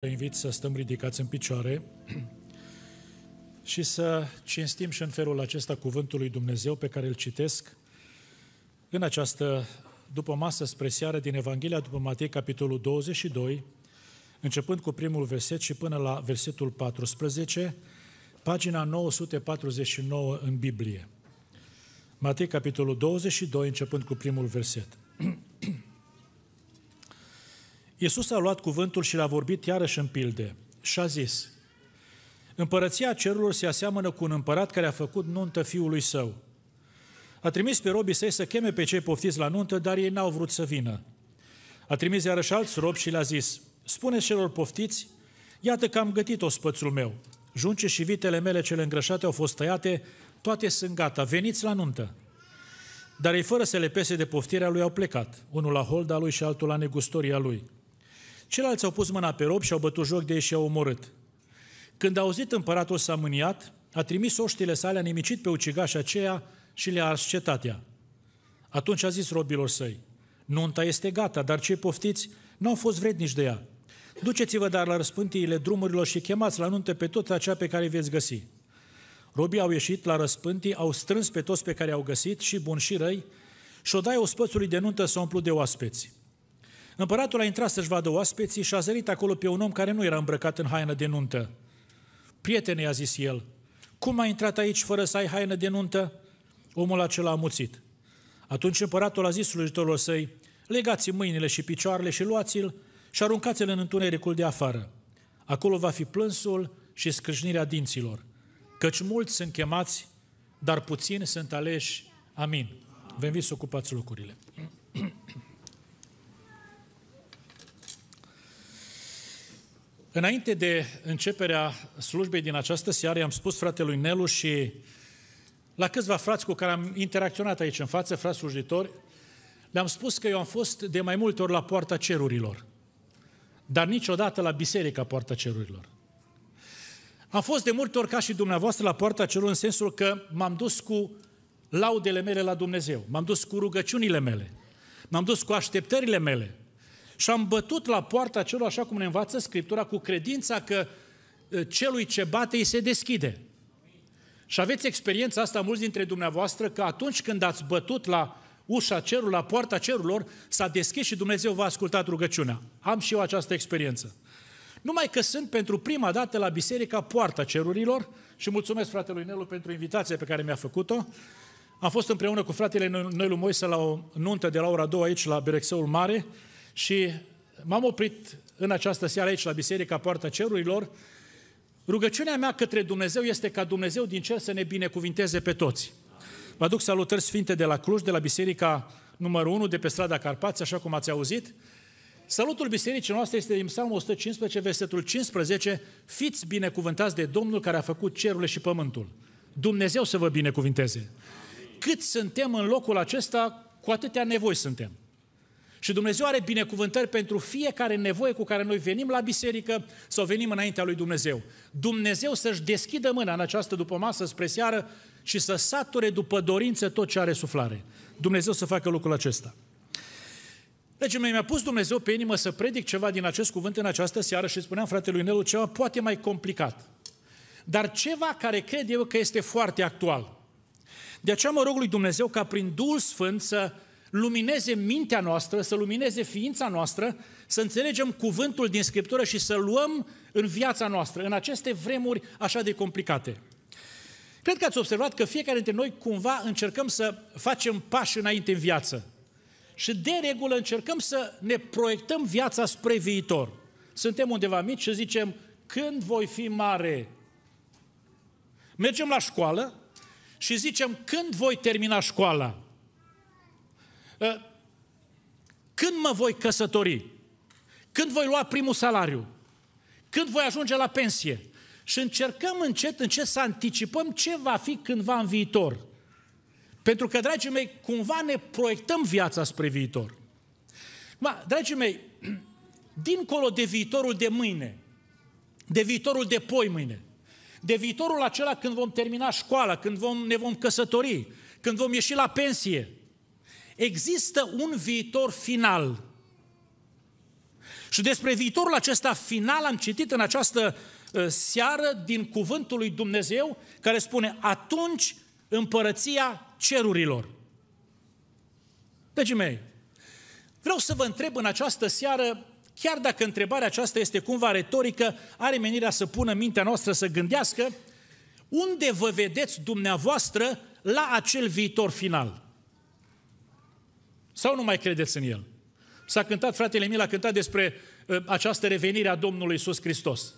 Vă invit să stăm ridicați în picioare și să cinstim și în felul acesta cuvântul lui Dumnezeu pe care îl citesc în această după masă spre seară din Evanghelia după Matei, capitolul 22, începând cu primul verset și până la versetul 14, pagina 949 în Biblie. Matei, capitolul 22, începând cu primul verset. Iisus a luat cuvântul și l-a vorbit iarăși în pilde și a zis, Împărăția cerurilor se aseamănă cu un împărat care a făcut nuntă fiului său. A trimis pe robii săi să cheme pe cei poftiți la nuntă, dar ei n-au vrut să vină. A trimis iarăși alți robi și le-a zis, Spuneți celor poftiți, iată că am gătit ospățul meu. Junce și vitele mele cele îngrășate au fost tăiate, toate sunt gata, veniți la nuntă. Dar ei fără să le pese de poftirea lui au plecat, unul la holda lui și altul la negustoria lui. Ceilalți au pus mâna pe rob și au bătut joc de ei și au omorât. Când a auzit împăratul s-a mâniat, a trimis oștile sale, a nimicit pe ucigașa aceea și le-a ascetat ea. Atunci a zis robilor săi, nunta este gata, dar cei poftiți n-au fost vrednici de ea. Duceți-vă dar la răspântiile drumurilor și chemați la nuntă pe tot acea pe care veți găsi. Robii au ieșit la răspântii, au strâns pe toți pe care au găsit, și bun și răi, și odaia ospățului de nuntă s-a umplut de oaspeți. Împăratul a intrat să-și vadă oaspeții și a zărit acolo pe un om care nu era îmbrăcat în haină de nuntă. Prietene, i-a zis el, cum ai intrat aici fără să ai haină de nuntă? Omul acela a muțit. Atunci împăratul a zis slujitorilor săi, legați mâinile și picioarele și luați-l și aruncați-l în întunericul de afară. Acolo va fi plânsul și scrâșnirea dinților. Căci mulți sunt chemați, dar puțini sunt aleși. Amin. Veniți să ocupați locurile. Înainte de începerea slujbei din această seară, am spus fratelui Nelu și la câțiva frați cu care am interacționat aici în față, frați slujitori, le-am spus că eu am fost de mai multe ori la poarta cerurilor, dar niciodată la biserica poarta cerurilor. Am fost de multe ori ca și dumneavoastră la poarta cerurilor în sensul că m-am dus cu laudele mele la Dumnezeu, m-am dus cu rugăciunile mele, m-am dus cu așteptările mele, și am bătut la poarta celor, așa cum ne învață Scriptura, cu credința că uh, celui ce bate îi se deschide. Și aveți experiența asta mulți dintre dumneavoastră că atunci când ați bătut la ușa cerului, la poarta cerurilor, s-a deschis și Dumnezeu v-a ascultat rugăciunea. Am și eu această experiență. Numai că sunt pentru prima dată la biserica Poarta Cerurilor și mulțumesc fratelui Nelu pentru invitația pe care mi-a făcut-o. Am fost împreună cu fratele Noilu Moise la o nuntă de la ora 2 aici la Berexeul Mare și m-am oprit în această seară aici la Biserica Poarta Cerurilor. Rugăciunea mea către Dumnezeu este ca Dumnezeu din cer să ne binecuvinteze pe toți. Vă aduc salutări sfinte de la Cluj, de la Biserica numărul 1 de pe strada Carpați, așa cum ați auzit. Salutul bisericii noastre este din Psalmul 115, versetul 15. Fiți binecuvântați de Domnul care a făcut cerul și pământul. Dumnezeu să vă binecuvinteze. Cât suntem în locul acesta, cu atâtea nevoi suntem. Și Dumnezeu are binecuvântări pentru fiecare nevoie cu care noi venim la biserică sau venim înaintea lui Dumnezeu. Dumnezeu să-și deschidă mâna în această după masă spre seară și să sature după dorință tot ce are suflare. Dumnezeu să facă lucrul acesta. Deci mi-a pus Dumnezeu pe inimă să predic ceva din acest cuvânt în această seară și spuneam fratelui Nelu ceva poate mai complicat. Dar ceva care cred eu că este foarte actual. De aceea mă rog lui Dumnezeu ca prin Duhul Sfânt să lumineze mintea noastră, să lumineze ființa noastră, să înțelegem cuvântul din Scriptură și să luăm în viața noastră, în aceste vremuri așa de complicate. Cred că ați observat că fiecare dintre noi cumva încercăm să facem pași înainte în viață. Și de regulă încercăm să ne proiectăm viața spre viitor. Suntem undeva mici și zicem, când voi fi mare? Mergem la școală și zicem, când voi termina școala? Ă, când mă voi căsători? Când voi lua primul salariu? Când voi ajunge la pensie? Și încercăm încet, încet să anticipăm ce va fi cândva în viitor. Pentru că, dragii mei, cumva ne proiectăm viața spre viitor. Ma, dragii mei, dincolo de viitorul de mâine, de viitorul de poi mâine, de viitorul acela când vom termina școala, când vom, ne vom căsători, când vom ieși la pensie, există un viitor final. Și despre viitorul acesta final am citit în această uh, seară din cuvântul lui Dumnezeu care spune atunci împărăția cerurilor. Dragii deci, mei, vreau să vă întreb în această seară, chiar dacă întrebarea aceasta este cumva retorică, are menirea să pună mintea noastră să gândească, unde vă vedeți dumneavoastră la acel viitor final? Sau nu mai credeți în El? S-a cântat, fratele Emil a cântat despre uh, această revenire a Domnului Iisus Hristos.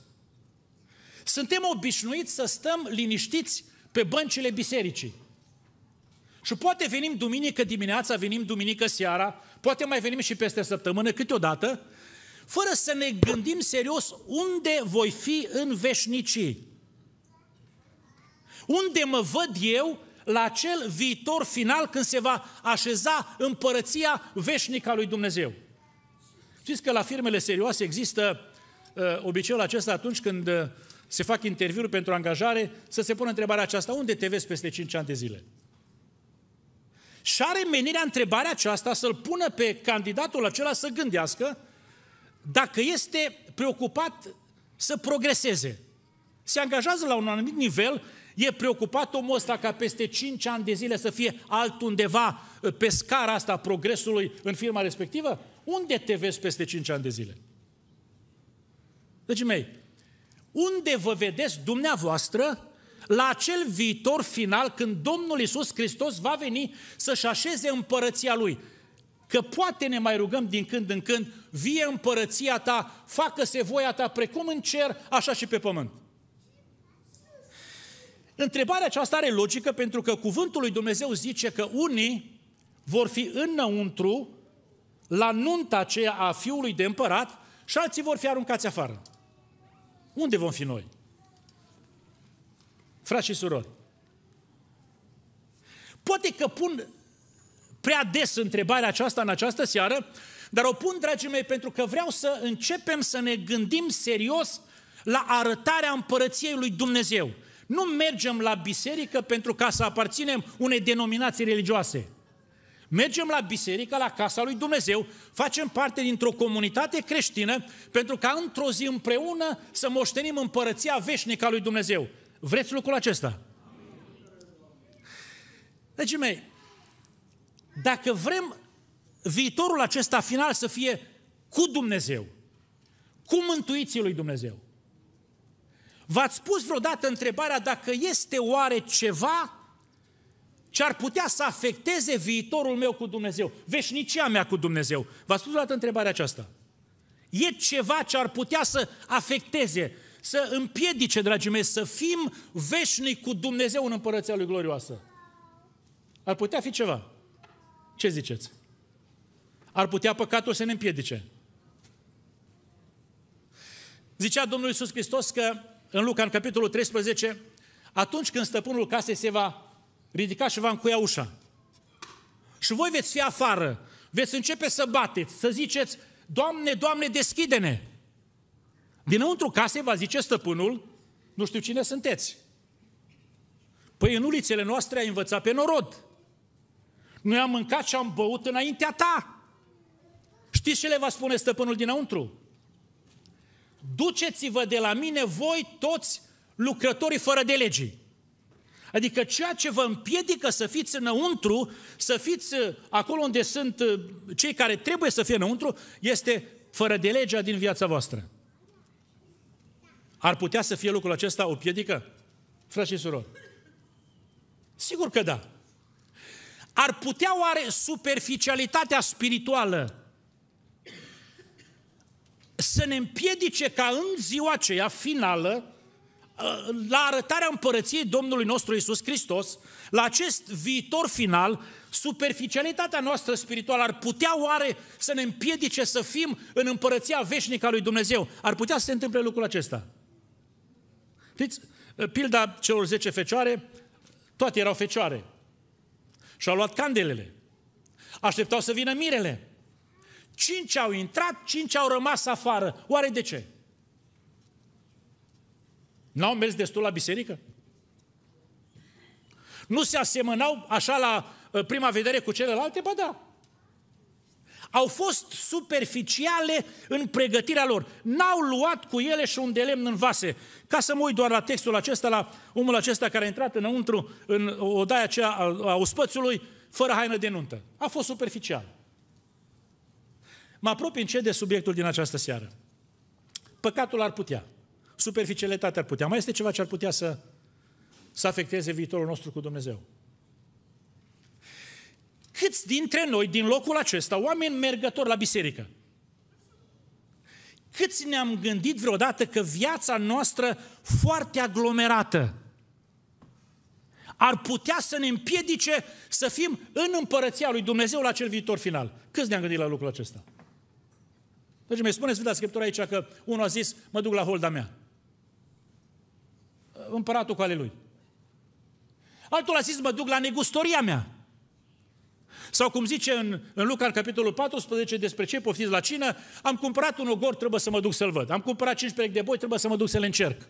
Suntem obișnuiți să stăm liniștiți pe băncile bisericii. Și poate venim duminică dimineața, venim duminică seara, poate mai venim și peste săptămână câteodată, fără să ne gândim serios unde voi fi în veșnicii. Unde mă văd eu la acel viitor final când se va așeza împărăția veșnică a lui Dumnezeu. Știți că la firmele serioase există uh, obiceiul acesta atunci când uh, se fac interviuri pentru angajare, să se pună întrebarea aceasta, unde te vezi peste 5 ani de zile? Și are menirea întrebarea aceasta să-l pună pe candidatul acela să gândească dacă este preocupat să progreseze. Se angajează la un anumit nivel E preocupat omul ăsta ca peste 5 ani de zile să fie altundeva ă, pe scara asta progresului în firma respectivă? Unde te vezi peste 5 ani de zile? Deci mei, unde vă vedeți dumneavoastră la acel viitor final când Domnul Isus Hristos va veni să-și așeze împărăția Lui? Că poate ne mai rugăm din când în când, vie împărăția ta, facă-se voia ta, precum în cer, așa și pe pământ. Întrebarea aceasta are logică pentru că cuvântul lui Dumnezeu zice că unii vor fi înăuntru la nunta aceea a fiului de împărat și alții vor fi aruncați afară. Unde vom fi noi? Frați și surori, poate că pun prea des întrebarea aceasta în această seară, dar o pun, dragii mei, pentru că vreau să începem să ne gândim serios la arătarea împărăției lui Dumnezeu. Nu mergem la biserică pentru ca să aparținem unei denominații religioase. Mergem la biserică, la casa lui Dumnezeu, facem parte dintr-o comunitate creștină pentru ca într-o zi împreună să moștenim împărăția veșnică a lui Dumnezeu. Vreți lucrul acesta? Deci, mei, dacă vrem viitorul acesta final să fie cu Dumnezeu, cu mântuiții lui Dumnezeu, V-ați pus vreodată întrebarea dacă este oare ceva ce ar putea să afecteze viitorul meu cu Dumnezeu, veșnicia mea cu Dumnezeu? V-ați pus vreodată întrebarea aceasta? E ceva ce ar putea să afecteze, să împiedice, dragii mei, să fim veșnici cu Dumnezeu în împărăția lui glorioasă? Ar putea fi ceva. Ce ziceți? Ar putea păcatul să ne împiedice. Zicea Domnul Iisus Hristos că în Luca, în capitolul 13, atunci când stăpânul casei se va ridica și va încuia ușa. Și voi veți fi afară, veți începe să bateți, să ziceți, Doamne, Doamne, deschide-ne! Dinăuntru casei va zice stăpânul, nu știu cine sunteți. Păi în ulițele noastre ai învățat pe norod. Noi am mâncat și am băut înaintea ta. Știți ce le va spune stăpânul dinăuntru? duceți-vă de la mine voi toți lucrătorii fără de legii. Adică ceea ce vă împiedică să fiți înăuntru, să fiți uh, acolo unde sunt uh, cei care trebuie să fie înăuntru, este fără de legea din viața voastră. Ar putea să fie lucrul acesta o piedică? Frați și surori. Sigur că da. Ar putea oare superficialitatea spirituală să ne împiedice ca în ziua aceea finală, ă, la arătarea împărăției Domnului nostru Isus Hristos, la acest viitor final, superficialitatea noastră spirituală ar putea oare să ne împiedice să fim în împărăția veșnică a lui Dumnezeu? Ar putea să se întâmple lucrul acesta. Știți, ă, pilda celor 10 fecioare, toate erau fecioare. Și-au luat candelele. Așteptau să vină mirele. Cinci au intrat, cinci au rămas afară. Oare de ce? N-au mers destul la biserică? Nu se asemănau așa la uh, prima vedere cu celelalte? Ba da. Au fost superficiale în pregătirea lor. N-au luat cu ele și un de lemn în vase. Ca să mă uit doar la textul acesta, la omul acesta care a intrat înăuntru în odaia aceea a uspățului, fără haină de nuntă. A fost superficial. Mă apropii încet de subiectul din această seară. Păcatul ar putea. Superficialitatea ar putea. Mai este ceva ce ar putea să, să afecteze viitorul nostru cu Dumnezeu. Câți dintre noi, din locul acesta, oameni mergători la biserică, câți ne-am gândit vreodată că viața noastră foarte aglomerată ar putea să ne împiedice să fim în împărăția lui Dumnezeu la cel viitor final? Câți ne-am gândit la lucrul acesta? Deci mi spuneți, Sfânta Scriptură aici că unul a zis, mă duc la holda mea. Împăratul cu ale lui. Altul a zis, mă duc la negustoria mea. Sau cum zice în, în Luca, în capitolul 14, despre ce poftiți la cină, am cumpărat un ogor, trebuie să mă duc să-l văd. Am cumpărat cinci perechi de boi, trebuie să mă duc să-l încerc.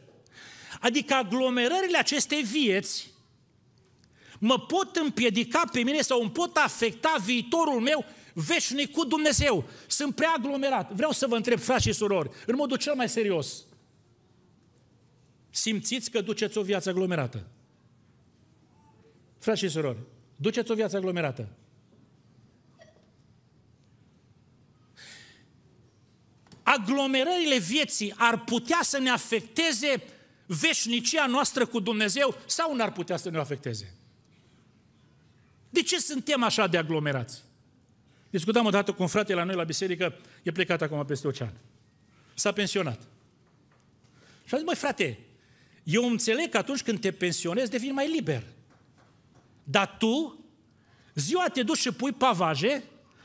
Adică aglomerările acestei vieți mă pot împiedica pe mine sau îmi pot afecta viitorul meu veșnic cu Dumnezeu. Sunt prea aglomerat. Vreau să vă întreb, frați și surori, în modul cel mai serios. Simțiți că duceți o viață aglomerată. Frați și surori, duceți o viață aglomerată. Aglomerările vieții ar putea să ne afecteze veșnicia noastră cu Dumnezeu sau nu ar putea să ne afecteze? De ce suntem așa de aglomerați? Discutam odată cu un frate la noi la biserică, e plecat acum peste ocean. S-a pensionat. Și a zis, măi frate, eu înțeleg că atunci când te pensionezi devii mai liber. Dar tu, ziua te duci și pui pavaje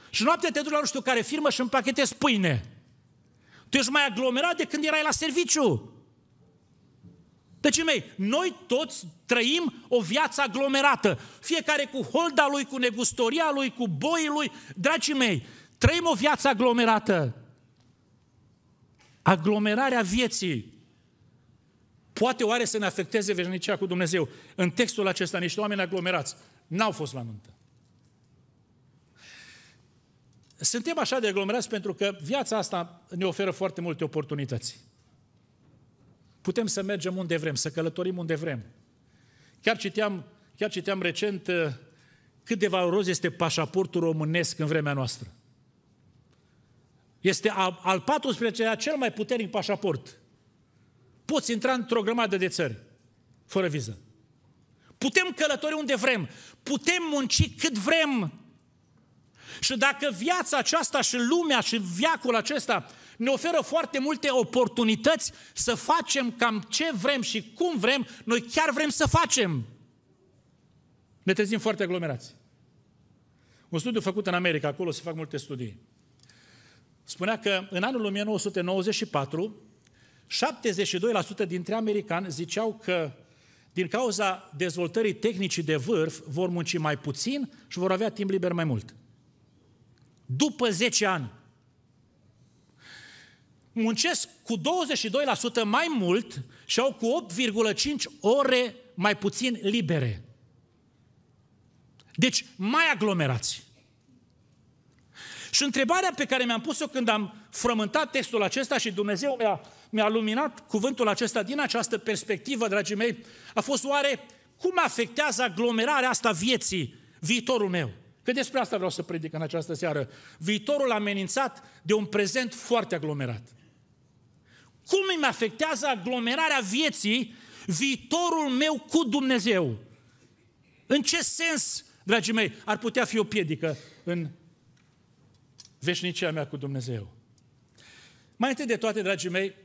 și noaptea te duci la nu știu care firmă și împachetezi pâine. Tu ești mai aglomerat de când erai la serviciu. Deci, mei, noi toți trăim o viață aglomerată. Fiecare cu holda lui, cu negustoria lui, cu boii lui. Dragii mei, trăim o viață aglomerată. Aglomerarea vieții poate oare să ne afecteze veșnicia cu Dumnezeu? În textul acesta, niște oameni aglomerați n-au fost la nuntă. Suntem așa de aglomerați pentru că viața asta ne oferă foarte multe oportunități. Putem să mergem unde vrem, să călătorim unde vrem. Chiar citeam, chiar citeam recent uh, cât de valoros este pașaportul românesc în vremea noastră. Este al 14-lea cel mai puternic pașaport. Poți intra într-o grămadă de țări, fără viză. Putem călători unde vrem, putem munci cât vrem. Și dacă viața aceasta și lumea și viacul acesta ne oferă foarte multe oportunități să facem cam ce vrem și cum vrem, noi chiar vrem să facem. Ne trezim foarte aglomerați. Un studiu făcut în America, acolo se fac multe studii, spunea că în anul 1994, 72% dintre americani ziceau că din cauza dezvoltării tehnicii de vârf vor munci mai puțin și vor avea timp liber mai mult. După 10 ani, muncesc cu 22% mai mult și au cu 8,5 ore mai puțin libere. Deci, mai aglomerați. Și întrebarea pe care mi-am pus-o când am frământat textul acesta și Dumnezeu mi-a, mi-a luminat cuvântul acesta din această perspectivă, dragii mei, a fost oare cum afectează aglomerarea asta vieții viitorul meu? Că despre asta vreau să predic în această seară. Viitorul amenințat de un prezent foarte aglomerat. Cum îmi afectează aglomerarea vieții viitorul meu cu Dumnezeu? În ce sens, dragii mei, ar putea fi o piedică în veșnicia mea cu Dumnezeu? Mai întâi de toate, dragii mei,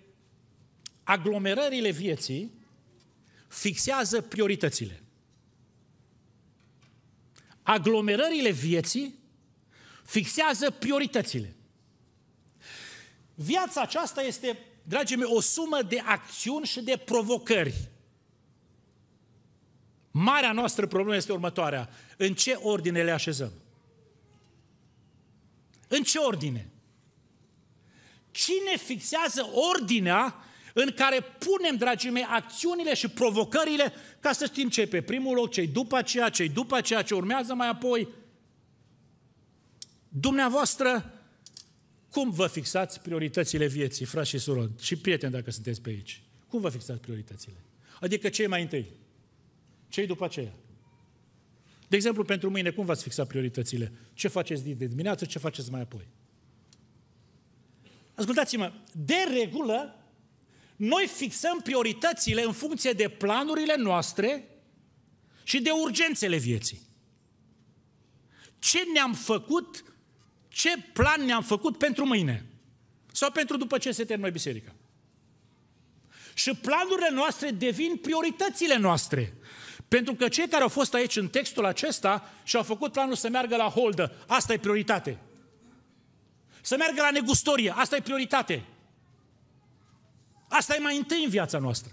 aglomerările vieții fixează prioritățile. Aglomerările vieții fixează prioritățile. Viața aceasta este dragii mei, o sumă de acțiuni și de provocări. Marea noastră problemă este următoarea. În ce ordine le așezăm? În ce ordine? Cine fixează ordinea în care punem, dragii mei, acțiunile și provocările ca să știm ce pe primul loc, ce după aceea, ce după aceea, ce urmează mai apoi. Dumneavoastră cum vă fixați prioritățile vieții, frați și surori, și prieteni dacă sunteți pe aici? Cum vă fixați prioritățile? Adică e mai întâi, cei după aceea. De exemplu, pentru mâine, cum v-ați fixat prioritățile? Ce faceți de dimineață, ce faceți mai apoi? Ascultați-mă, de regulă, noi fixăm prioritățile în funcție de planurile noastre și de urgențele vieții. Ce ne-am făcut ce plan ne-am făcut pentru mâine? Sau pentru după ce se termină biserica? Și planurile noastre devin prioritățile noastre. Pentru că cei care au fost aici în textul acesta și au făcut planul să meargă la holdă, asta e prioritate. Să meargă la negustorie, asta e prioritate. Asta e mai întâi în viața noastră.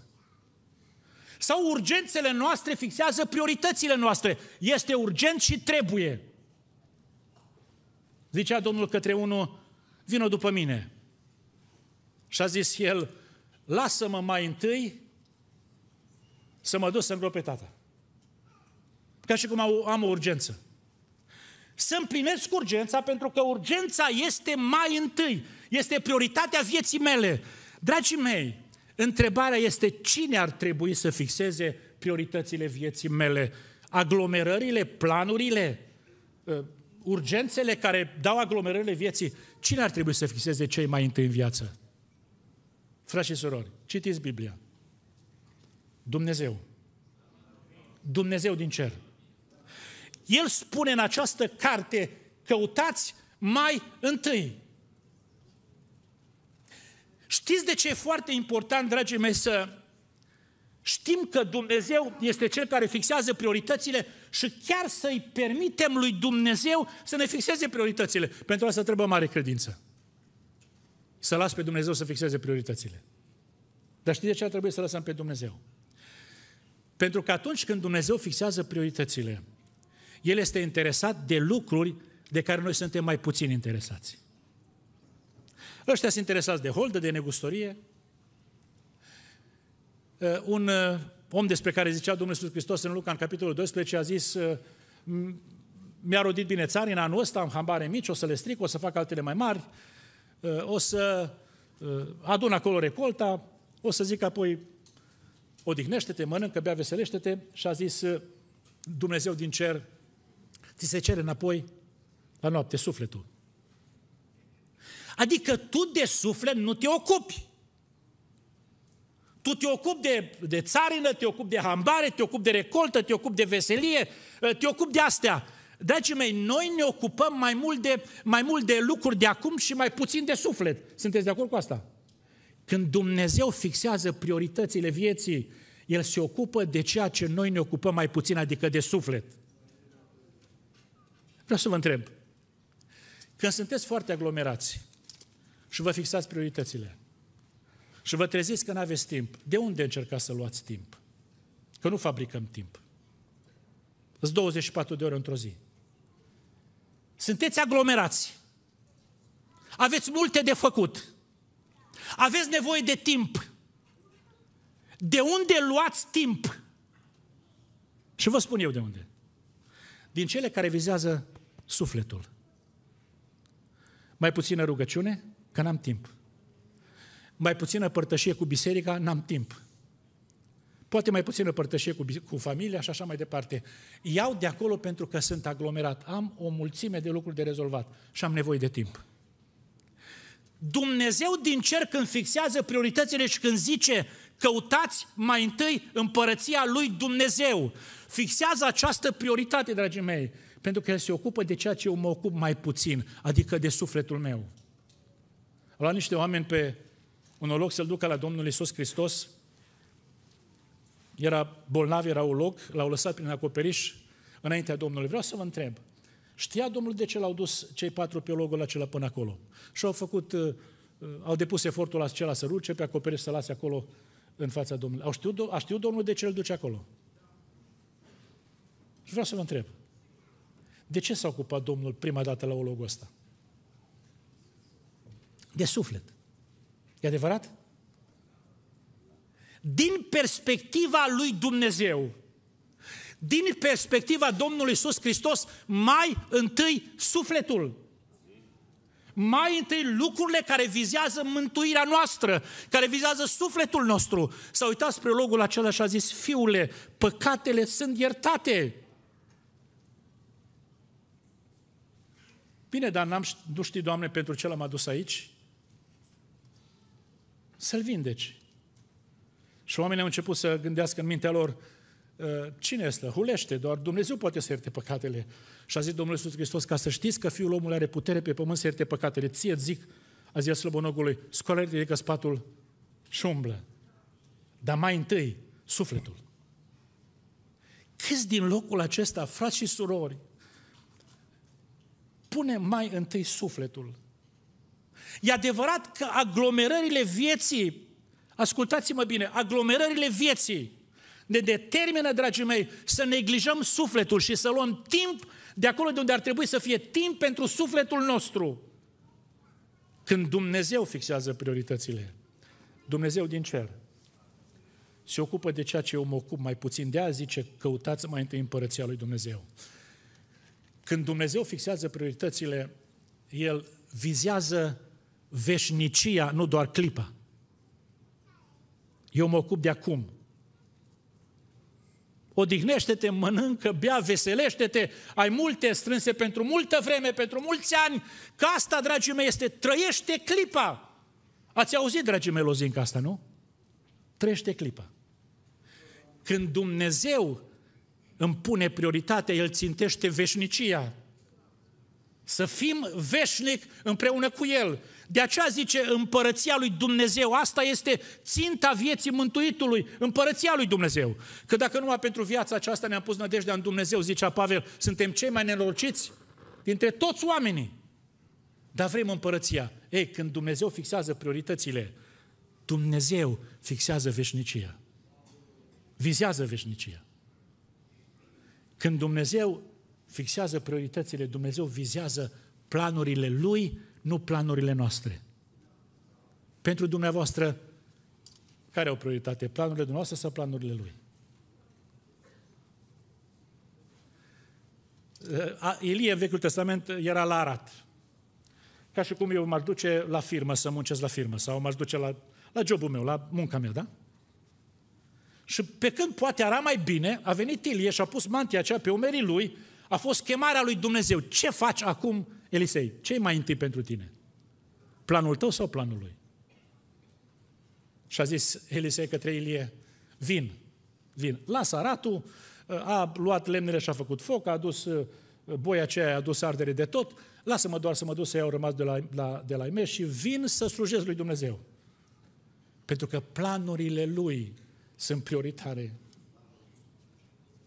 Sau urgențele noastre fixează prioritățile noastre. Este urgent și trebuie. Zicea Domnul către unul, vină după mine. Și a zis el, lasă-mă mai întâi să mă duc să îngrop pe tata. Ca și cum am o urgență. Să împlinesc urgența, pentru că urgența este mai întâi. Este prioritatea vieții mele. Dragii mei, întrebarea este cine ar trebui să fixeze prioritățile vieții mele? Aglomerările, planurile, ă, urgențele care dau aglomerările vieții, cine ar trebui să fixeze cei mai întâi în viață? Frați și surori, citiți Biblia. Dumnezeu. Dumnezeu din cer. El spune în această carte, căutați mai întâi. Știți de ce e foarte important, dragii mei, să știm că Dumnezeu este Cel care fixează prioritățile și chiar să-i permitem lui Dumnezeu să ne fixeze prioritățile. Pentru asta trebuie mare credință. Să las pe Dumnezeu să fixeze prioritățile. Dar știi de ce trebuie să lăsăm pe Dumnezeu? Pentru că atunci când Dumnezeu fixează prioritățile, El este interesat de lucruri de care noi suntem mai puțin interesați. Ăștia sunt interesați de holdă, de negustorie. Uh, un uh, om despre care zicea Domnul Iisus Hristos în Luca, în capitolul 12, a zis uh, mi-a rodit bine țari în anul ăsta, am hambare mici, o să le stric, o să fac altele mai mari, uh, o să uh, adun acolo recolta, o să zic apoi odihnește-te, mănâncă, bea, veselește-te și a zis Dumnezeu din cer, ți se cere înapoi la noapte sufletul. Adică tu de suflet nu te ocupi tu te ocupi de, de țarină, te ocupi de hambare, te ocupi de recoltă, te ocupi de veselie, ă, te ocupi de astea. Dragii mei, noi ne ocupăm mai mult, de, mai mult de lucruri de acum și mai puțin de suflet. Sunteți de acord cu asta? Când Dumnezeu fixează prioritățile vieții, El se ocupă de ceea ce noi ne ocupăm mai puțin, adică de suflet. Vreau să vă întreb. Când sunteți foarte aglomerați și vă fixați prioritățile, și vă treziți că nu aveți timp. De unde încercați să luați timp? Că nu fabricăm timp. Sunt 24 de ore într-o zi. Sunteți aglomerați. Aveți multe de făcut. Aveți nevoie de timp. De unde luați timp? Și vă spun eu de unde. Din cele care vizează sufletul. Mai puțină rugăciune, că n-am timp mai puțină părtășie cu biserica, n-am timp. Poate mai puțină părtășie cu, cu familia și așa mai departe. Iau de acolo pentru că sunt aglomerat. Am o mulțime de lucruri de rezolvat și am nevoie de timp. Dumnezeu din cer când fixează prioritățile și când zice căutați mai întâi împărăția lui Dumnezeu, fixează această prioritate, dragii mei, pentru că El se ocupă de ceea ce eu mă ocup mai puțin, adică de sufletul meu. A luat niște oameni pe un loc să-l ducă la Domnul Isus Hristos. Era bolnav, era un loc, l-au lăsat prin acoperiș înaintea Domnului. Vreau să vă întreb, știa Domnul de ce l-au dus cei patru pe locul acela până acolo? Și au făcut, uh, uh, au depus efortul acela să ruce pe acoperiș să lase acolo în fața Domnului. Au știut, a știut Domnul de ce îl duce acolo? Și vreau să vă întreb, de ce s-a ocupat Domnul prima dată la ologul ăsta? De suflet adevărat? Din perspectiva lui Dumnezeu, din perspectiva Domnului Iisus Hristos, mai întâi sufletul mai întâi lucrurile care vizează mântuirea noastră, care vizează sufletul nostru. S-a uitat spre logul acela și a zis, fiule, păcatele sunt iertate. Bine, dar n-am, nu știi, Doamne, pentru ce l-am adus aici? să-l vindeci. Și oamenii au început să gândească în mintea lor, ă, cine este? Hulește, doar Dumnezeu poate să ierte păcatele. Și a zis Domnul Iisus Hristos, ca să știți că Fiul omului are putere pe pământ să ierte păcatele. Ție zic, a zis slăbonogului, scoală ridică spatul și umblă. Dar mai întâi, sufletul. Câți din locul acesta, frați și surori, pune mai întâi sufletul. E adevărat că aglomerările vieții, ascultați-mă bine, aglomerările vieții ne determină, dragii mei, să neglijăm sufletul și să luăm timp de acolo de unde ar trebui să fie timp pentru sufletul nostru. Când Dumnezeu fixează prioritățile, Dumnezeu din cer se ocupă de ceea ce eu mă ocup mai puțin. De azi zice, căutați mai întâi împărăția lui Dumnezeu. Când Dumnezeu fixează prioritățile, El vizează veșnicia, nu doar clipa. Eu mă ocup de acum. Odihnește-te, mănâncă, bea, veselește-te, ai multe strânse pentru multă vreme, pentru mulți ani. Ca asta, dragii mei, este trăiește clipa. Ați auzit, dragii mei, lozinca asta, nu? Trăiește clipa. Când Dumnezeu îmi pune prioritatea, El țintește veșnicia. Să fim veșnic împreună cu El. De aceea zice împărăția lui Dumnezeu, asta este ținta vieții mântuitului, împărăția lui Dumnezeu. Că dacă numai pentru viața aceasta ne-am pus nădejdea în Dumnezeu, zicea Pavel, suntem cei mai nenorociți dintre toți oamenii. Dar vrem împărăția. Ei, când Dumnezeu fixează prioritățile, Dumnezeu fixează veșnicia. Vizează veșnicia. Când Dumnezeu fixează prioritățile, Dumnezeu vizează planurile Lui nu planurile noastre. Pentru dumneavoastră, care au prioritate? Planurile dumneavoastră sau planurile lui? Ilie în Vechiul Testament era la Arat. Ca și cum eu m-aș duce la firmă să muncesc la firmă sau m-aș duce la, la jobul meu, la munca mea, da? Și pe când poate era mai bine, a venit Ilie și a pus mantia aceea pe umerii lui, a fost chemarea lui Dumnezeu. Ce faci acum Elisei, ce e mai întâi pentru tine? Planul tău sau planul lui? Și a zis Elisei către Ilie, vin, vin. Lasă aratul, a luat lemnele și a făcut foc, a adus uh, boia aceea, a adus ardere de tot, lasă-mă doar să mă duc să iau rămas de la, la, de la imers și vin să slujesc lui Dumnezeu. Pentru că planurile lui sunt prioritare.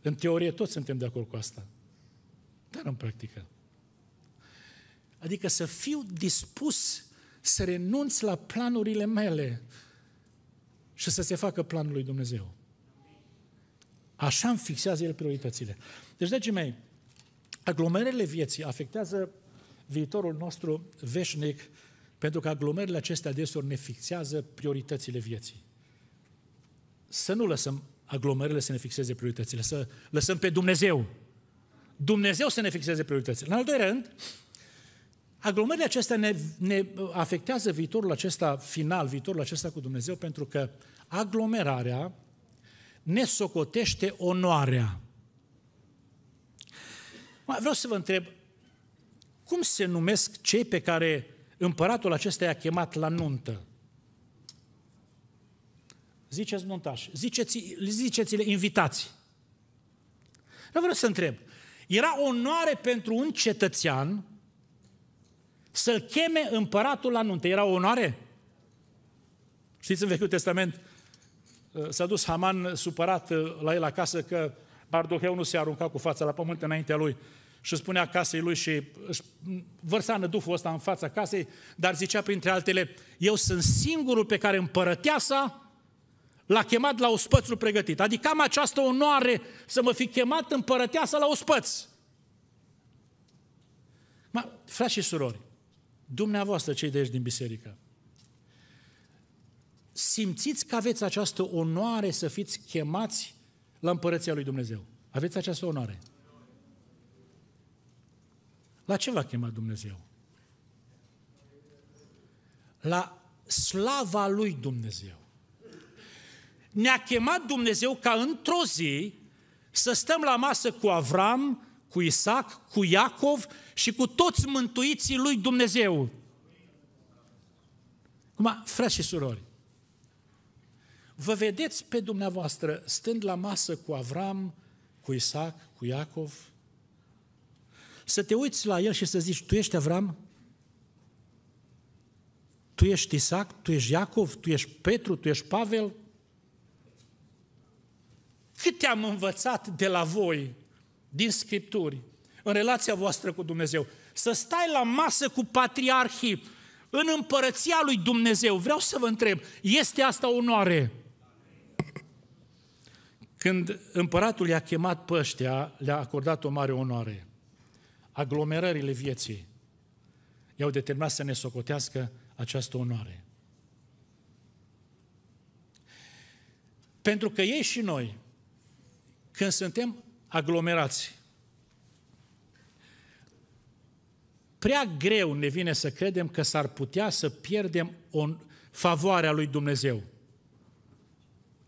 În teorie toți suntem de acord cu asta. Dar în practică. Adică să fiu dispus să renunț la planurile mele și să se facă planul lui Dumnezeu. Așa îmi fixează el prioritățile. Deci, dragii mei, aglomerele vieții afectează viitorul nostru veșnic, pentru că aglomerele acestea adesori ne fixează prioritățile vieții. Să nu lăsăm aglomerele să ne fixeze prioritățile, să lăsăm pe Dumnezeu. Dumnezeu să ne fixeze prioritățile. În al doilea rând, Aglomerile acestea ne, ne afectează viitorul acesta final, viitorul acesta cu Dumnezeu, pentru că aglomerarea ne socotește onoarea. Vreau să vă întreb, cum se numesc cei pe care împăratul acesta i-a chemat la nuntă? Ziceți nuntași, ziceți, ziceți-le invitați. Dar vreau să întreb, era onoare pentru un cetățean să-l cheme împăratul la nuntă. Era o onoare? Știți, în Vechiul Testament uh, s-a dus Haman supărat uh, la el acasă că Bardoheu nu se arunca cu fața la pământ înaintea lui și spunea casei lui și își vărsa năduful ăsta în fața casei, dar zicea printre altele, eu sunt singurul pe care împărăteasa l-a chemat la ospățul pregătit. Adică am această onoare să mă fi chemat împărăteasa la ospăț. Ma, frați și surori, dumneavoastră cei de aici din biserică, simțiți că aveți această onoare să fiți chemați la împărăția lui Dumnezeu. Aveți această onoare. La ce v-a chemat Dumnezeu? La slava lui Dumnezeu. Ne-a chemat Dumnezeu ca într-o zi să stăm la masă cu Avram, cu Isaac, cu Iacov și cu toți mântuiții lui Dumnezeu. Acum, frați și surori, vă vedeți pe dumneavoastră stând la masă cu Avram, cu Isaac, cu Iacov, să te uiți la el și să zici, tu ești Avram? Tu ești Isaac, tu ești Iacov, tu ești Petru, tu ești Pavel? Cât te-am învățat de la voi? din Scripturi, în relația voastră cu Dumnezeu, să stai la masă cu patriarhii în împărăția lui Dumnezeu. Vreau să vă întreb, este asta onoare? Când împăratul i-a chemat păștea, le-a acordat o mare onoare. Aglomerările vieții i-au determinat să ne socotească această onoare. Pentru că ei și noi, când suntem aglomerați. Prea greu ne vine să credem că s-ar putea să pierdem o favoarea lui Dumnezeu,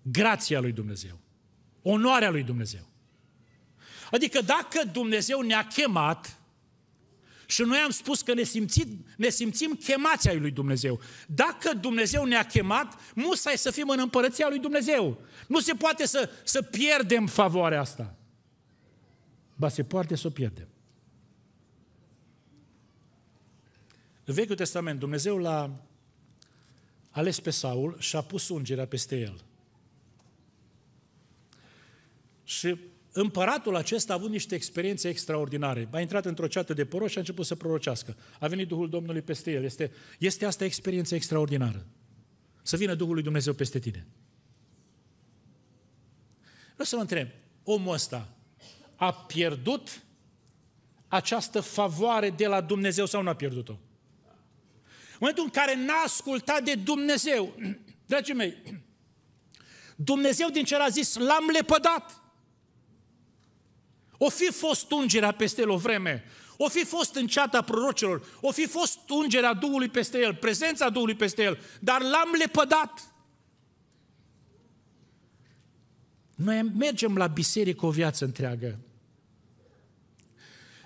grația lui Dumnezeu, onoarea lui Dumnezeu. Adică dacă Dumnezeu ne-a chemat și noi am spus că ne, simțim ne simțim chemați ai lui Dumnezeu. Dacă Dumnezeu ne-a chemat, musai să fim în împărăția lui Dumnezeu. Nu se poate să, să pierdem favoarea asta ba se poate să o pierdem. În Vechiul Testament, Dumnezeu l-a ales pe Saul și a pus ungerea peste el. Și împăratul acesta a avut niște experiențe extraordinare. A intrat într-o ceată de poroși și a început să prorocească. A venit Duhul Domnului peste el. Este, este asta experiență extraordinară. Să vină Duhul lui Dumnezeu peste tine. Vreau să mă întreb, omul ăsta a pierdut această favoare de la Dumnezeu sau nu a pierdut-o? În momentul în care n-a ascultat de Dumnezeu, dragii mei, Dumnezeu din cer a zis, l-am lepădat. O fi fost ungerea peste el o vreme, o fi fost în ceata prorocilor, o fi fost ungerea Duhului peste el, prezența Duhului peste el, dar l-am lepădat. Noi mergem la biserică o viață întreagă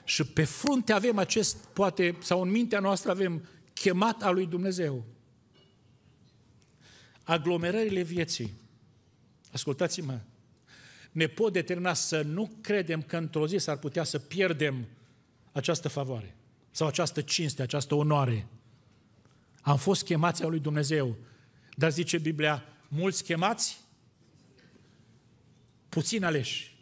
și pe frunte avem acest, poate, sau în mintea noastră avem chemat al lui Dumnezeu. Aglomerările vieții, ascultați-mă, ne pot determina să nu credem că într-o zi s-ar putea să pierdem această favoare sau această cinste, această onoare. Am fost chemați al lui Dumnezeu, dar zice Biblia, mulți chemați, puțini aleși.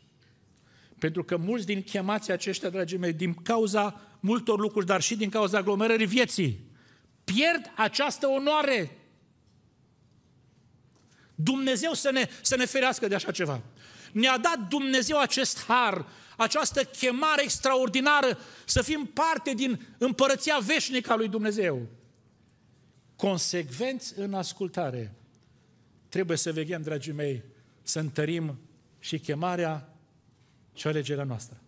Pentru că mulți din chemații aceștia, dragii mei, din cauza multor lucruri, dar și din cauza aglomerării vieții, pierd această onoare. Dumnezeu să ne, să ne ferească de așa ceva. Ne-a dat Dumnezeu acest har, această chemare extraordinară să fim parte din împărăția veșnică a lui Dumnezeu. Consecvenți în ascultare. Trebuie să veghem, dragii mei, să întărim și chemarea și o alegerea noastră.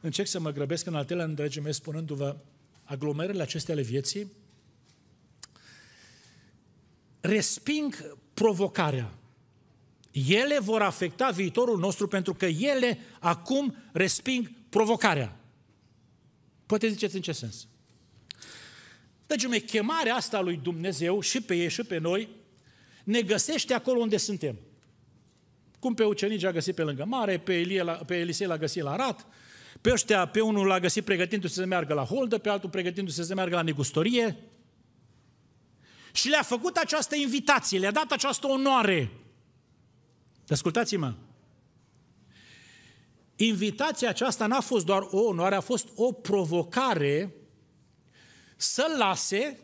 Încerc să mă grăbesc în al treilea rând, dragii mei, spunându-vă aglomerările acestea ale vieții, resping provocarea. Ele vor afecta viitorul nostru pentru că ele acum resping provocarea. Poate ziceți în ce sens? Dragii mei, chemarea asta lui Dumnezeu și pe ei și pe noi ne găsește acolo unde suntem. Cum pe ucenici a găsit pe lângă mare, pe, Elie, la, pe Elisei l-a găsit la rat, pe ăștia, pe unul l-a găsit pregătindu-se să meargă la holdă, pe altul pregătindu-se să meargă la negustorie. Și le-a făcut această invitație, le-a dat această onoare. Ascultați-mă! Invitația aceasta n-a fost doar o onoare, a fost o provocare să lase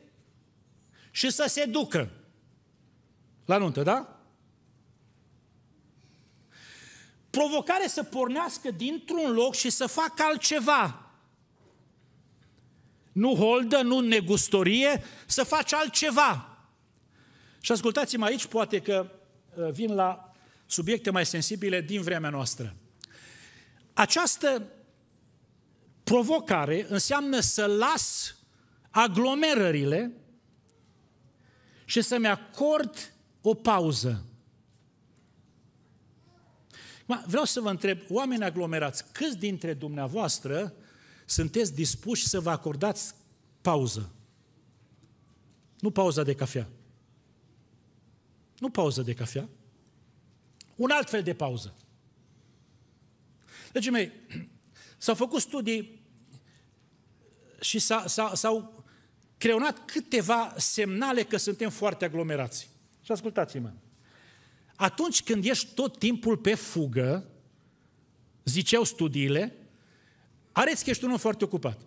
și să se ducă la nuntă, da? Provocare să pornească dintr-un loc și să facă altceva. Nu holdă, nu negustorie, să faci altceva. Și ascultați-mă aici, poate că uh, vin la subiecte mai sensibile din vremea noastră. Această provocare înseamnă să las aglomerările și să-mi acord o pauză. Vreau să vă întreb, oameni aglomerați, câți dintre dumneavoastră sunteți dispuși să vă acordați pauză? Nu pauza de cafea. Nu pauză de cafea. Un alt fel de pauză. Deci, mei, s-au făcut studii și s-a, s-a, s-au creonat câteva semnale că suntem foarte aglomerați. Și ascultați-mă. Atunci când ești tot timpul pe fugă, ziceau studiile, areți că ești unul foarte ocupat.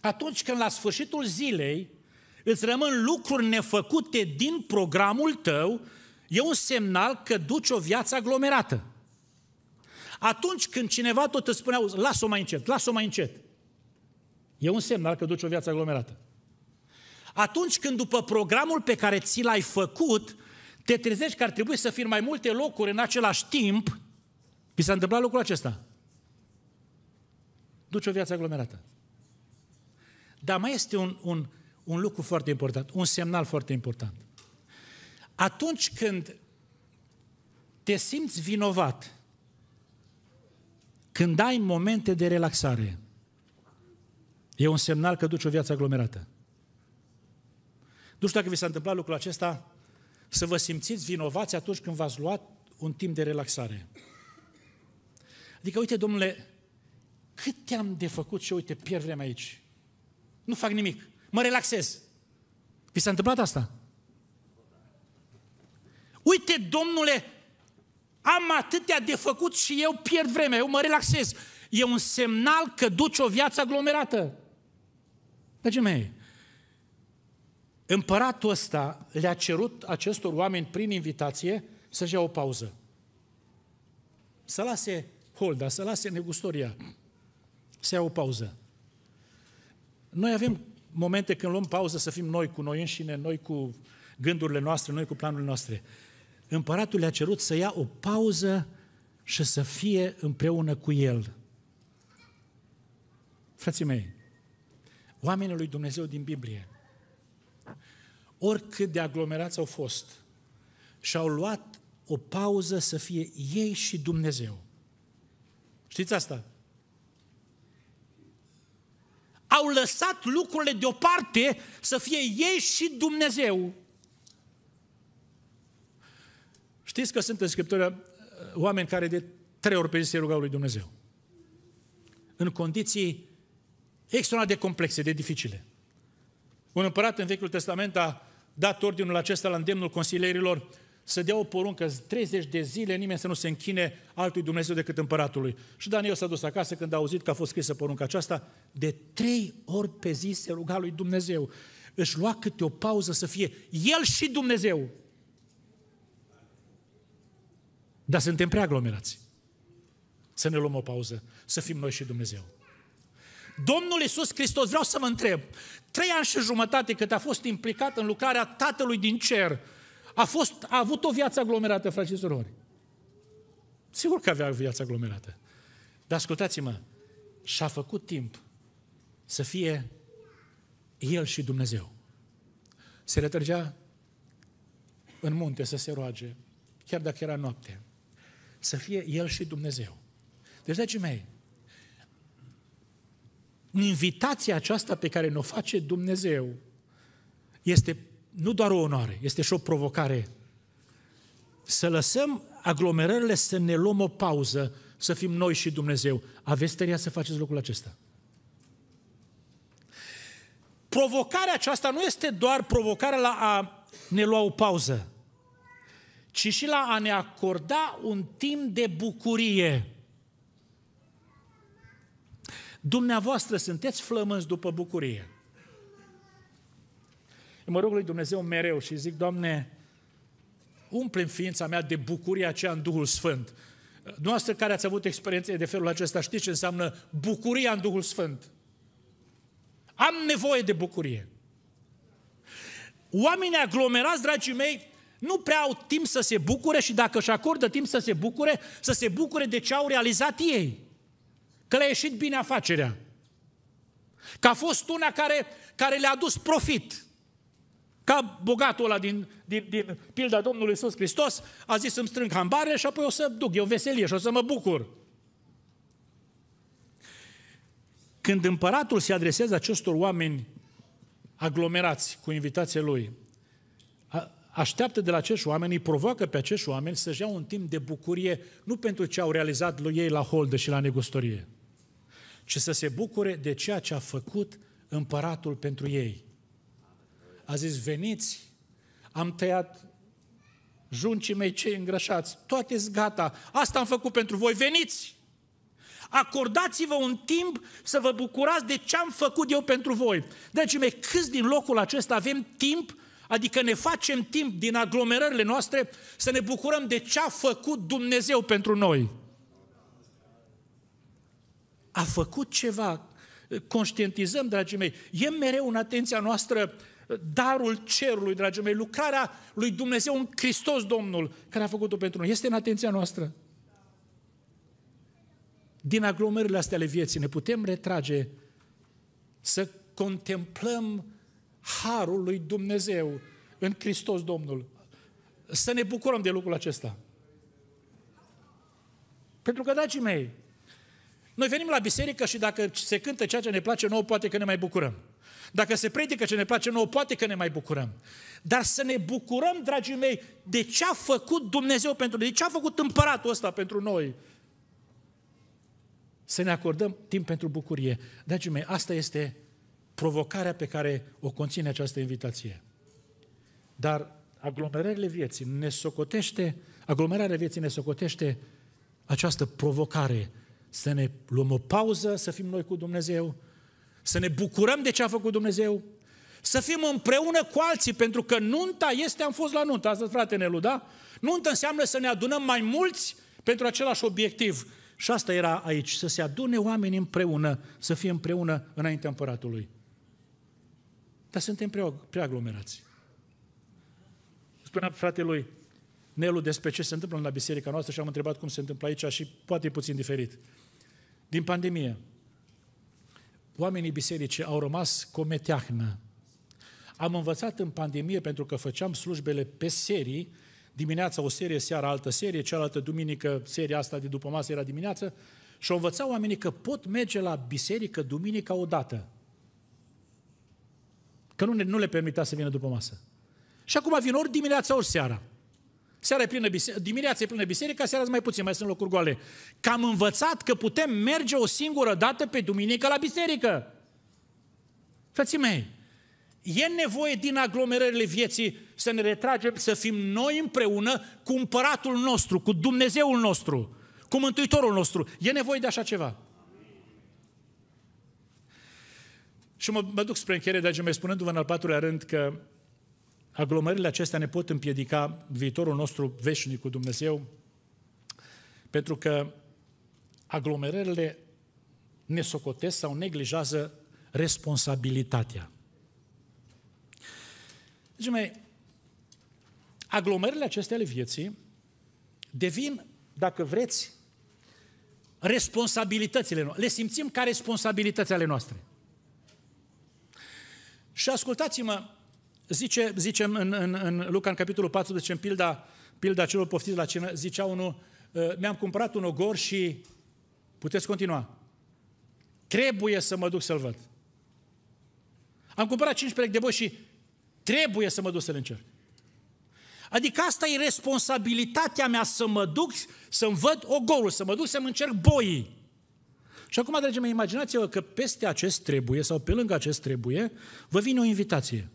Atunci când la sfârșitul zilei îți rămân lucruri nefăcute din programul tău, e un semnal că duci o viață aglomerată. Atunci când cineva tot îți spunea, lasă-o mai încet, lasă-o mai încet, e un semnal că duci o viață aglomerată. Atunci când după programul pe care ți l-ai făcut, te trezești că ar trebui să fii mai multe locuri în același timp, vi s-a întâmplat lucrul acesta. Duci o viață aglomerată. Dar mai este un, un, un lucru foarte important, un semnal foarte important. Atunci când te simți vinovat, când ai momente de relaxare, e un semnal că duci o viață aglomerată. Nu știu dacă vi s-a întâmplat lucrul acesta, să vă simțiți vinovați atunci când v-ați luat un timp de relaxare. Adică, uite, domnule, cât te-am de făcut și uite, pierd vremea aici. Nu fac nimic. Mă relaxez. Vi s-a întâmplat asta? Uite, domnule, am atâtea de făcut și eu pierd vremea, eu mă relaxez. E un semnal că duci o viață aglomerată. Dragii mei, Împăratul ăsta le-a cerut acestor oameni prin invitație să-și ia o pauză. Să lase holda, să lase negustoria, să ia o pauză. Noi avem momente când luăm pauză să fim noi cu noi înșine, noi cu gândurile noastre, noi cu planurile noastre. Împăratul le-a cerut să ia o pauză și să fie împreună cu el. Frații mei, oamenii lui Dumnezeu din Biblie oricât de aglomerați au fost, și-au luat o pauză să fie ei și Dumnezeu. Știți asta? Au lăsat lucrurile deoparte să fie ei și Dumnezeu. Știți că sunt în Scriptură uh, oameni care de trei ori pe zi se rugau lui Dumnezeu. În condiții extraordinar de complexe, de dificile. Un împărat în Vechiul Testament a dat ordinul acesta la îndemnul consilierilor să dea o poruncă 30 de zile, nimeni să nu se închine altui Dumnezeu decât împăratului. Și Daniel s-a dus acasă când a auzit că a fost scrisă porunca aceasta, de trei ori pe zi se ruga lui Dumnezeu. Își lua câte o pauză să fie el și Dumnezeu. Dar suntem prea aglomerați. Să ne luăm o pauză, să fim noi și Dumnezeu. Domnul Iisus Hristos, vreau să vă întreb, trei ani și jumătate cât a fost implicat în lucrarea Tatălui din Cer, a, fost, a avut o viață aglomerată, frate și surori. Sigur că avea o viață aglomerată. Dar ascultați-mă, și-a făcut timp să fie El și Dumnezeu. Se retrăgea în munte să se roage, chiar dacă era noapte. Să fie El și Dumnezeu. Deci, dragii mei, invitația aceasta pe care ne-o face Dumnezeu este nu doar o onoare, este și o provocare. Să lăsăm aglomerările să ne luăm o pauză, să fim noi și Dumnezeu. Aveți tăria să faceți lucrul acesta. Provocarea aceasta nu este doar provocarea la a ne lua o pauză, ci și la a ne acorda un timp de bucurie. Dumneavoastră sunteți flămânzi după bucurie. Eu mă rog lui Dumnezeu mereu și zic, Doamne, umple ființa mea de bucuria aceea în Duhul Sfânt. Noastră care ați avut experiențe de felul acesta, știți ce înseamnă bucuria în Duhul Sfânt. Am nevoie de bucurie. Oamenii aglomerați, dragii mei, nu prea au timp să se bucure și dacă își acordă timp să se bucure, să se bucure de ce au realizat ei că le-a ieșit bine afacerea, că a fost una care, care le-a dus profit. Ca bogatul ăla din, din, din pilda Domnului Iisus Hristos a zis să-mi strâng hambarele și apoi o să duc, eu veselie și o să mă bucur. Când împăratul se adresează acestor oameni aglomerați cu invitația lui, așteaptă de la acești oameni, îi provoacă pe acești oameni să-și ia un timp de bucurie, nu pentru ce au realizat lui ei la holdă și la negustorie, și să se bucure de ceea ce a făcut împăratul pentru ei. A zis, veniți, am tăiat juncii mei cei îngrășați, toate gata, asta am făcut pentru voi, veniți! Acordați-vă un timp să vă bucurați de ce am făcut eu pentru voi. Deci, mei, câți din locul acesta avem timp, adică ne facem timp din aglomerările noastre să ne bucurăm de ce a făcut Dumnezeu pentru noi a făcut ceva. Conștientizăm, dragii mei, e mereu în atenția noastră darul cerului, dragii mei, lucrarea lui Dumnezeu în Hristos Domnul, care a făcut-o pentru noi. Este în atenția noastră. Din aglomerările astea ale vieții ne putem retrage să contemplăm harul lui Dumnezeu în Hristos Domnul. Să ne bucurăm de lucrul acesta. Pentru că, dragii mei, noi venim la biserică și dacă se cântă ceea ce ne place nouă, poate că ne mai bucurăm. Dacă se predică ce ne place nouă, poate că ne mai bucurăm. Dar să ne bucurăm, dragii mei, de ce a făcut Dumnezeu pentru noi, de ce a făcut împăratul ăsta pentru noi. Să ne acordăm timp pentru bucurie. Dragii mei, asta este provocarea pe care o conține această invitație. Dar aglomerările vieții ne socotește, aglomerarea vieții ne socotește această provocare să ne luăm o pauză, să fim noi cu Dumnezeu, să ne bucurăm de ce a făcut Dumnezeu, să fim împreună cu alții, pentru că nunta este, am fost la nuntă, astăzi frate Nelu, da? Nuntă înseamnă să ne adunăm mai mulți pentru același obiectiv. Și asta era aici, să se adune oameni împreună, să fie împreună înaintea împăratului. Dar suntem prea, prea aglomerați. Spunea fratelui Nelu despre ce se întâmplă la biserica noastră și am întrebat cum se întâmplă aici și poate e puțin diferit din pandemie. Oamenii bisericii au rămas cu meteahnă. Am învățat în pandemie, pentru că făceam slujbele pe serii, dimineața o serie, seara altă serie, cealaltă duminică, seria asta de după masă era dimineață, și au învățat oamenii că pot merge la biserică duminica odată. Că nu, nu le permitea să vină după masă. Și acum vin ori dimineața, ori seara. Seara e plină biserică, dimineața e plină biserică, seara mai puțin, mai sunt locuri goale. Că am învățat că putem merge o singură dată pe duminică la biserică. Frații mei, e nevoie din aglomerările vieții să ne retragem, să fim noi împreună cu împăratul nostru, cu Dumnezeul nostru, cu Mântuitorul nostru. E nevoie de așa ceva. Și mă, mă duc spre încheiere, dragii mei, spunându-vă în al patrulea rând că Aglomerările acestea ne pot împiedica viitorul nostru veșnic cu Dumnezeu, pentru că aglomerările ne socotesc sau neglijează responsabilitatea. Deci, mai, aglomerările acestea ale vieții devin, dacă vreți, responsabilitățile noastre. Le simțim ca responsabilități ale noastre. Și ascultați-mă, Zice, zicem în, în, în Luca, în capitolul 14, în pilda, pilda celor poftiți la cină, zicea unul, ă, mi-am cumpărat un ogor și puteți continua. Trebuie să mă duc să-l văd. Am cumpărat 5 perechi de boi și trebuie să mă duc să-l încerc. Adică asta e responsabilitatea mea să mă duc să-mi văd ogorul, să mă duc să-mi încerc boii. Și acum, dragii mei, imaginați-vă că peste acest trebuie sau pe lângă acest trebuie vă vine o invitație.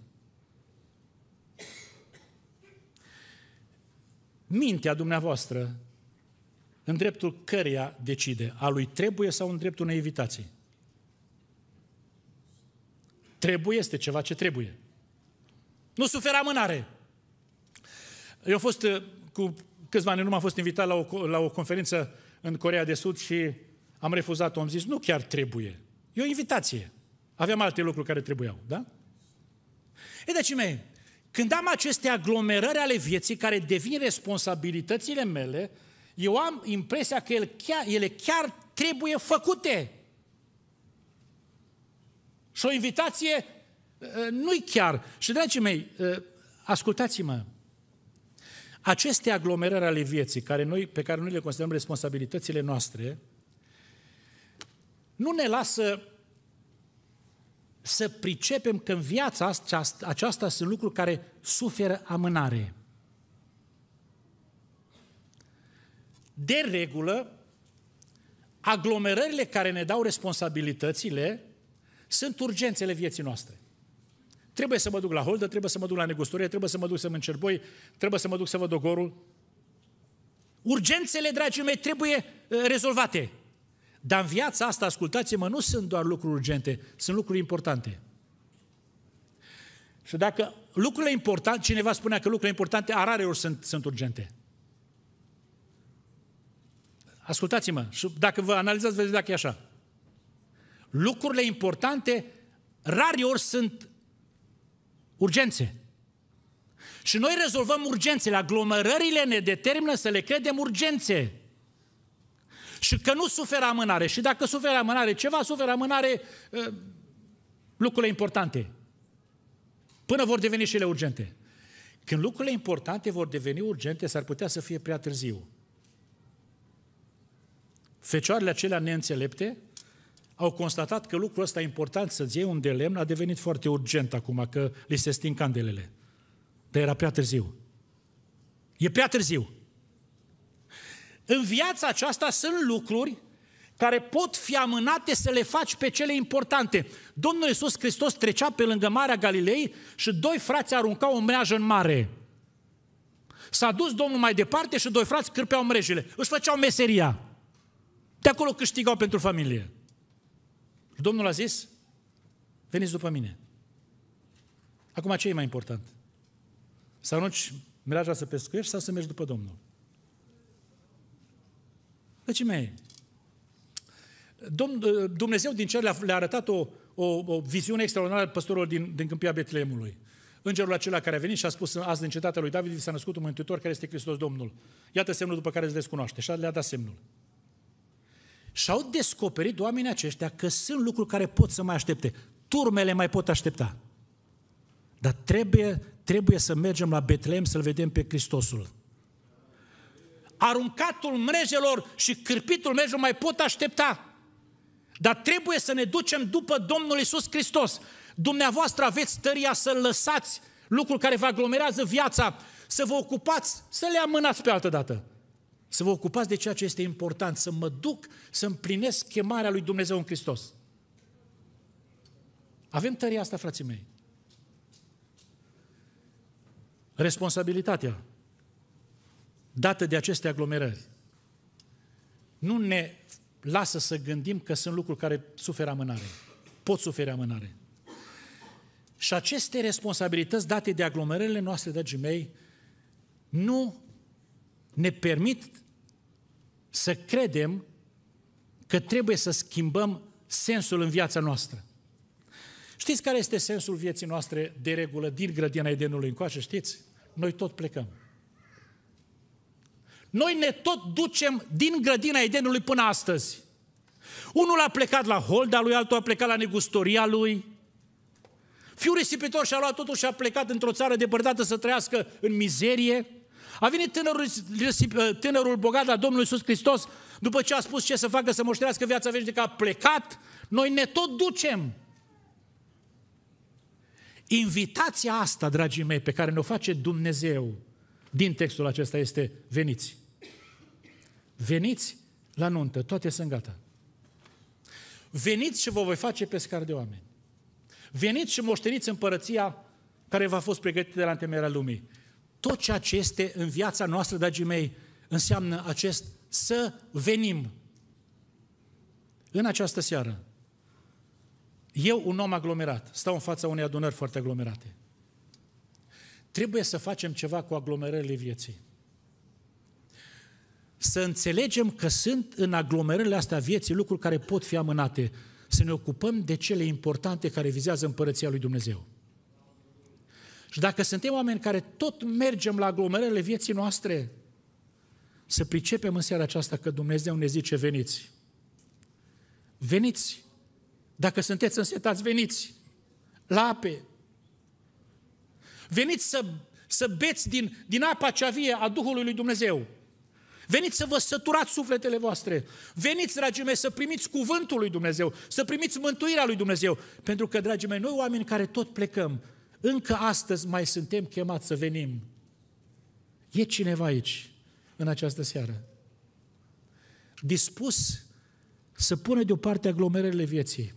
mintea dumneavoastră în dreptul căreia decide, a lui trebuie sau în dreptul unei invitații. Trebuie este ceva ce trebuie. Nu suferă amânare. Eu am fost eh, cu câțiva ani, nu am fost invitat la o, la o conferință în Corea de Sud și am refuzat-o. Am zis, nu chiar trebuie. E o invitație. Aveam alte lucruri care trebuiau, da? E, deci mei, când am aceste aglomerări ale vieții care devin responsabilitățile mele, eu am impresia că ele chiar, ele chiar trebuie făcute. Și o invitație uh, nu-i chiar. Și, dragii mei, uh, ascultați-mă. Aceste aglomerări ale vieții care noi, pe care noi le considerăm responsabilitățile noastre, nu ne lasă să pricepem că în viața aceasta, aceasta sunt lucruri care suferă amânare. De regulă, aglomerările care ne dau responsabilitățile sunt urgențele vieții noastre. Trebuie să mă duc la holdă, trebuie să mă duc la negustorie, trebuie să mă duc să mă încerboi, trebuie să mă duc să văd ogorul. Urgențele, dragii mei, trebuie uh, rezolvate. Dar în viața asta, ascultați-mă, nu sunt doar lucruri urgente, sunt lucruri importante. Și dacă lucrurile importante, cineva spunea că lucrurile importante, ori sunt, sunt urgente. Ascultați-mă, și dacă vă analizați, vedeți dacă e așa. Lucrurile importante, ori sunt urgențe. Și noi rezolvăm urgențele, aglomerările ne determină să le credem urgențe. Și că nu suferă amânare. Și dacă suferă amânare ceva, suferă amânare ă, lucrurile importante. Până vor deveni și ele urgente. Când lucrurile importante vor deveni urgente, s-ar putea să fie prea târziu. Fecioarele acelea neînțelepte au constatat că lucrul ăsta important să-ți iei un de lemn a devenit foarte urgent acum, că li se sting candelele. Dar era prea târziu. E prea târziu. În viața aceasta sunt lucruri care pot fi amânate să le faci pe cele importante. Domnul Iisus Hristos trecea pe lângă Marea Galilei și doi frați aruncau o mreajă în mare. S-a dus Domnul mai departe și doi frați cârpeau mrejile. Își făceau meseria. De acolo câștigau pentru familie. Domnul a zis, veniți după mine. Acum ce e mai important? Să arunci mreaja să pescuiești sau să mergi după Domnul? Deci mei, Dumnezeu din cer le-a arătat o, o, o viziune extraordinară păstorilor din, din câmpia Betleemului. Îngerul acela care a venit și a spus azi din cetatea lui David s-a născut un mântuitor care este Hristos Domnul. Iată semnul după care îți veți cunoaște. Și le-a dat semnul. Și au descoperit oamenii aceștia că sunt lucruri care pot să mai aștepte. Turmele mai pot aștepta. Dar trebuie, trebuie să mergem la Betleem să-L vedem pe Hristosul aruncatul mrejelor și cârpitul mrejelor mai pot aștepta. Dar trebuie să ne ducem după Domnul Isus Hristos. Dumneavoastră aveți tăria să lăsați lucrul care vă aglomerează viața, să vă ocupați, să le amânați pe altă dată. Să vă ocupați de ceea ce este important, să mă duc să împlinesc chemarea lui Dumnezeu în Hristos. Avem tăria asta, frații mei. Responsabilitatea dată de aceste aglomerări. Nu ne lasă să gândim că sunt lucruri care suferă amânare. Pot suferi amânare. Și aceste responsabilități date de aglomerările noastre, dragii mei, nu ne permit să credem că trebuie să schimbăm sensul în viața noastră. Știți care este sensul vieții noastre de regulă din grădina Edenului încoace? Știți? Noi tot plecăm. Noi ne tot ducem din grădina Edenului până astăzi. Unul a plecat la holda lui, altul a plecat la negustoria lui. Fiul risipitor și-a luat totul și a plecat într-o țară depărtată să trăiască în mizerie. A venit tânărul, ă, tânărul bogat la Domnul Iisus Hristos după ce a spus ce să facă să moștenească viața veșnică, a plecat. Noi ne tot ducem. Invitația asta, dragii mei, pe care ne-o face Dumnezeu din textul acesta este veniți. Veniți la nuntă, toate sunt gata. Veniți și vă voi face pescar de oameni. Veniți și moșteniți împărăția care v-a fost pregătită de la întemeierea lumii. Tot ceea ce este în viața noastră, dragii mei, înseamnă acest să venim. În această seară, eu, un om aglomerat, stau în fața unei adunări foarte aglomerate. Trebuie să facem ceva cu aglomerările vieții să înțelegem că sunt în aglomerările astea vieții lucruri care pot fi amânate, să ne ocupăm de cele importante care vizează împărăția lui Dumnezeu. Și dacă suntem oameni care tot mergem la aglomerările vieții noastre, să pricepem în seara aceasta că Dumnezeu ne zice veniți. Veniți. Dacă sunteți însetați, veniți. La ape. Veniți să, să beți din, din apa cea vie a Duhului lui Dumnezeu. Veniți să vă săturați sufletele voastre. Veniți, dragii mei, să primiți cuvântul lui Dumnezeu, să primiți mântuirea lui Dumnezeu. Pentru că, dragii mei, noi oameni care tot plecăm, încă astăzi mai suntem chemați să venim. E cineva aici, în această seară, dispus să pune deoparte aglomerările vieții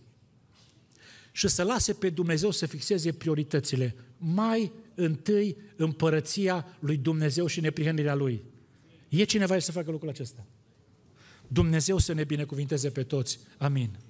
și să lase pe Dumnezeu să fixeze prioritățile. Mai întâi împărăția lui Dumnezeu și neprihănirea lui. E cineva să facă lucrul acesta. Dumnezeu să ne binecuvinteze pe toți. Amin.